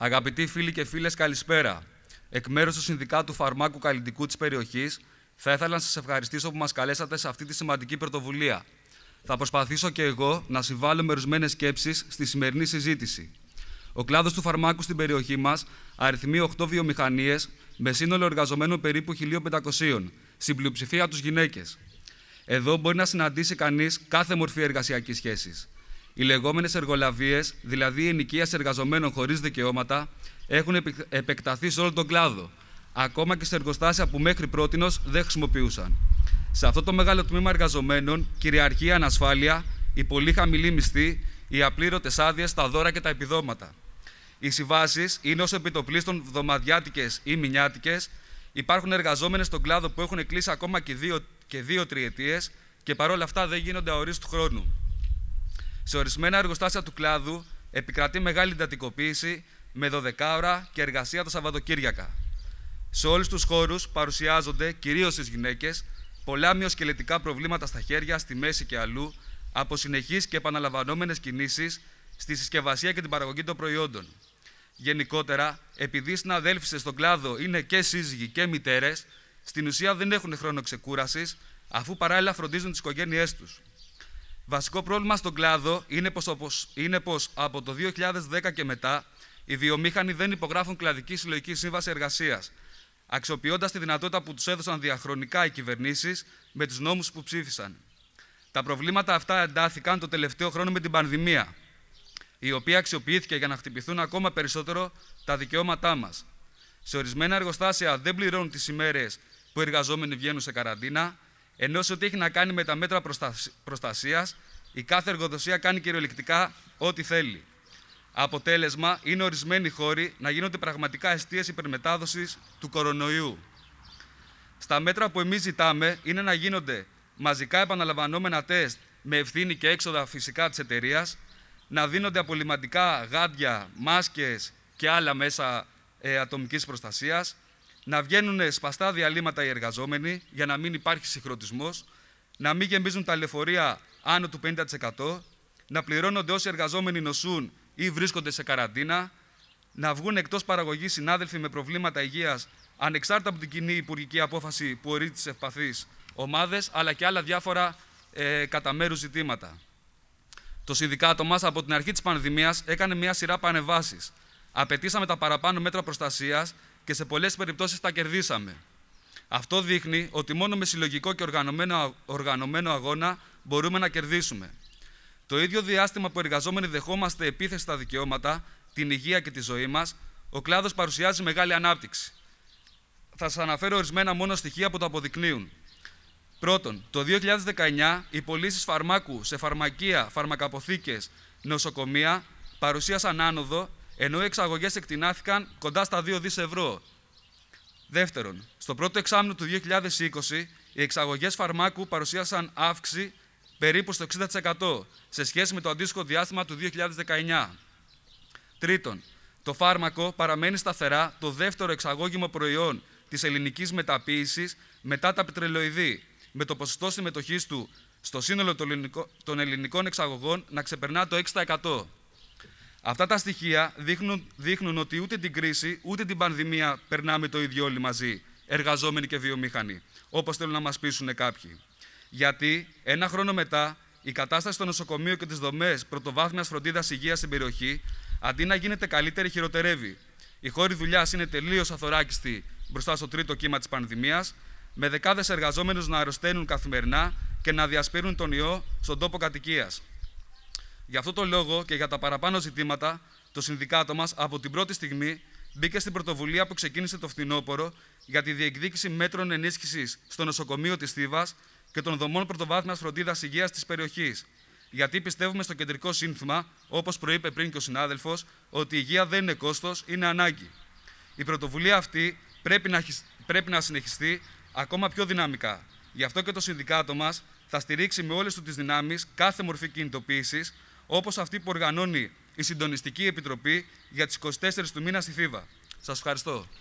Αγαπητοί φίλοι και φίλες, καλησπέρα. Εκ μέρους του Συνδικάτου Φαρμάκου Καλλιτικού της περιοχής, θα ήθελα να σας ευχαριστήσω που μας καλέσατε σε αυτή τη σημαντική πρωτοβουλία. Θα προσπαθήσω και εγώ να συμβάλλω με ορισμένες σκέψεις στη σημερινή συζήτηση. Ο κλάδος του φαρμάκου στην περιοχή μας αριθμεί 8 βιομηχανίες με σύνολο εργαζομένων περίπου 1.500, στην πλειοψηφία τους γυναίκες. Εδώ μπορεί να συναντήσει κανείς κάθε μορφή εργασιακής σχέσης. Οι λεγόμενες εργολαβίες, δηλαδή η ενοικία σε εργαζομένων χωρίς δικαιώματα, έχουν επεκταθεί σε όλο τον κλάδο, ακόμα και σε εργοστάσια που μέχρι πρώτη δεν χρησιμοποιούσαν. Σε αυτό το μεγάλο τμήμα εργαζομένων κυριαρχεί η ανασφάλεια, η πολύ χαμηλή μισθή, οι απλήρωτες άδειες, τα δώρα και τα επιδόματα. Οι συμβάσεις είναι ως επιτοπλίστων βδομαδιάτικε ή μηνιάτικες. Υπάρχουν εργαζόμενες στον κλάδο που έχουν κλείσει ακόμα και δύο, και δύο τριετίες και παρόλα αυτά δεν γίνονται αορίστου χρόνου. Σε ορισμένα εργοστάσια του κλάδου επικρατεί μεγάλη εντατικοποίηση με 12 ώρα και εργασία τα Σαββατοκύριακα. Σε όλους τους χώρους παρουσιάζονται, κυρίως στις γυναίκες, πολλά μειοσκελετικά προβλήματα στα χέρια, στη μέση και αλλού, από συνεχείς και επαναλαμβανόμενες κινήσεις στη συσκευασία και την παραγωγή των προϊόντων. Γενικότερα, επειδή οι συναδέλφισε στον κλάδο είναι και σύζυγοι και μητέρες, στην ουσία δεν έχουν χρόνο ξεκούρασης, αφού παράλληλα φροντίζουν τις οικογένειές τους. Βασικό πρόβλημα στον κλάδο είναι πως, όπως, είναι πως από το 2010 και μετά οι βιομήχανοι δεν υπογράφουν κλαδική συλλογική σύμβαση εργασίας, αξιοποιώντας τη δυνατότητα που τους έδωσαν διαχρονικά οι κυβερνήσεις με τους νόμους που ψήφισαν. Τα προβλήματα αυτά εντάθηκαν το τελευταίο χρόνο με την πανδημία, η οποία αξιοποιήθηκε για να χτυπηθούν ακόμα περισσότερο τα δικαιώματά μας. Σε ορισμένα εργοστάσια δεν πληρώνουν τις ημέρες που οι εργαζόμενοι βγαίνουν σε καραντίνα, ενώ σε ό,τι έχει να κάνει με τα μέτρα προστασίας, η κάθε εργοδοσία κάνει κυριολεκτικά ό,τι θέλει. Αποτέλεσμα είναι ορισμένοι χώροι να γίνονται πραγματικά αιστείες υπερμετάδοσης του κορονοϊού. Στα μέτρα που εμείς ζητάμε είναι να γίνονται μαζικά επαναλαμβανόμενα τεστ με ευθύνη και έξοδα φυσικά της εταιρείας, να δίνονται απολυματικά γάντια, μάσκες και άλλα μέσα ε, ατομικής προστασίας, να βγαίνουν σπαστά διαλύματα οι εργαζόμενοι για να μην υπάρχει συγχρονισμός, να μην γεμίζουν τα λεωφορεία άνω του 50%, να πληρώνονται όσοι εργαζόμενοι νοσούν ή βρίσκονται σε καραντίνα, να βγουν εκτός παραγωγής συνάδελφοι με προβλήματα υγείας ανεξάρτητα από την κοινή υπουργική απόφαση που ορίζει τις ευπαθείς ομάδες, αλλά και άλλα διάφορα ε, κατά μέρους ζητήματα. Το Συνδικάτο μας από την αρχή της πανδημίας έκανε μια σειρά πανεβάσει. Απαιτήσαμε τα παραπάνω μέτρα προστασίας και σε πολλές περιπτώσεις τα κερδίσαμε. Αυτό δείχνει ότι μόνο με συλλογικό και οργανωμένο, οργανωμένο αγώνα μπορούμε να κερδίσουμε. Το ίδιο διάστημα που εργαζόμενοι δεχόμαστε επίθεση στα δικαιώματα, την υγεία και τη ζωή μας, ο κλάδος παρουσιάζει μεγάλη ανάπτυξη. Θα σας αναφέρω ορισμένα μόνο στοιχεία που το αποδεικνύουν. Πρώτον, το 2019 οι πωλήσεις φαρμάκου σε φαρμακεία, φαρμακαποθήκες, νοσοκομεία παρουσίασαν άνοδο ενώ οι εξαγωγές εκτινάθηκαν κοντά στα 2 δις ευρώ. Δεύτερον, στο πρώτο εξάμεινο του 2020, οι εξαγωγές φαρμάκου παρουσίασαν αύξηση περίπου στο 60% σε σχέση με το αντίστοιχο διάστημα του 2019. Τρίτον, το φάρμακο παραμένει σταθερά το δεύτερο εξαγώγημο προϊόν της ελληνικής μεταποίησης μετά τα πετρελοειδή, με το ποσοστό συμμετοχής του στο σύνολο των ελληνικών εξαγωγών να ξεπερνά το 6%. Αυτά τα στοιχεία δείχνουν, δείχνουν ότι ούτε την κρίση ούτε την πανδημία περνάμε το ίδιο όλοι μαζί, εργαζόμενοι και βιομήχανοι, όπως θέλουν να μας πείσουν κάποιοι. Γιατί ένα χρόνο μετά η κατάσταση στο νοσοκομείο και τις δομές πρωτοβάθμιας φροντίδας υγείας στην περιοχή, αντί να γίνεται καλύτερη, χειροτερεύει. Οι χώροι δουλειάς είναι τελείως αθωράκιστοι μπροστά στο τρίτο κύμα της πανδημίας, με δεκάδες εργαζόμενους να αρρωσταίνουν καθημερινά και να διασπείρουν τον ιό στον τόπο κατοικίας. Γι' αυτό το λόγο και για τα παραπάνω ζητήματα, το συνδικάτο μας από την πρώτη στιγμή μπήκε στην πρωτοβουλία που ξεκίνησε το φθινόπωρο για τη διεκδίκηση μέτρων ενίσχυσης στο νοσοκομείο της Θήβας και των δομών πρωτοβάθμιας φροντίδας υγείας της περιοχής. Γιατί πιστεύουμε στο κεντρικό σύνθημα, όπως προείπε πριν και ο συνάδελφος, ότι η υγεία δεν είναι κόστος, είναι ανάγκη. Η πρωτοβουλία αυτή πρέπει να, πρέπει να συνεχιστεί ακόμα πιο δυναμικά. Γι' αυτό και το συνδικάτο μας θα στηρίξει με όλες του τις δυνάμεις κάθε μορφή κινητοποίησης όπως αυτή που οργανώνει η Συντονιστική Επιτροπή για τις 24 του μήνα στη Θήβα. Σας ευχαριστώ.